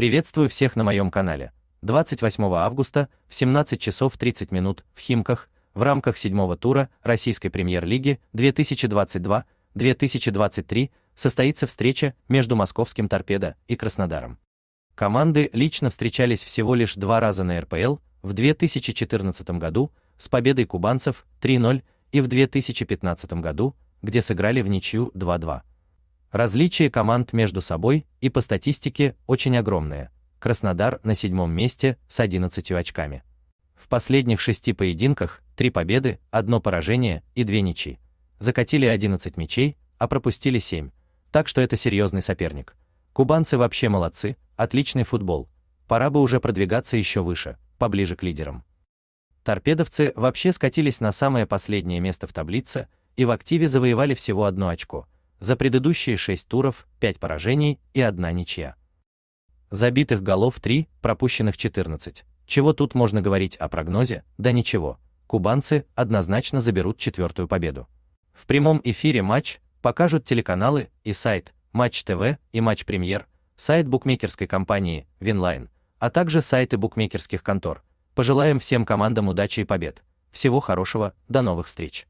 Приветствую всех на моем канале. 28 августа в 17 часов 30 минут в Химках в рамках седьмого тура российской премьер-лиги 2022-2023 состоится встреча между московским Торпедо и Краснодаром. Команды лично встречались всего лишь два раза на РПЛ в 2014 году с победой кубанцев 3:0 и в 2015 году, где сыграли в ничью 2:2. Различия команд между собой и по статистике очень огромные. Краснодар на седьмом месте с 11 очками. В последних шести поединках три победы, одно поражение и две ничьи. Закатили 11 мячей, а пропустили 7. Так что это серьезный соперник. Кубанцы вообще молодцы, отличный футбол. Пора бы уже продвигаться еще выше, поближе к лидерам. Торпедовцы вообще скатились на самое последнее место в таблице и в активе завоевали всего одно очко – за предыдущие 6 туров 5 поражений и 1 ничья. Забитых голов 3, пропущенных 14. Чего тут можно говорить о прогнозе? Да ничего. Кубанцы однозначно заберут четвертую победу. В прямом эфире матч покажут телеканалы и сайт Матч ТВ и Матч Премьер, сайт букмекерской компании Винлайн, а также сайты букмекерских контор. Пожелаем всем командам удачи и побед. Всего хорошего, до новых встреч.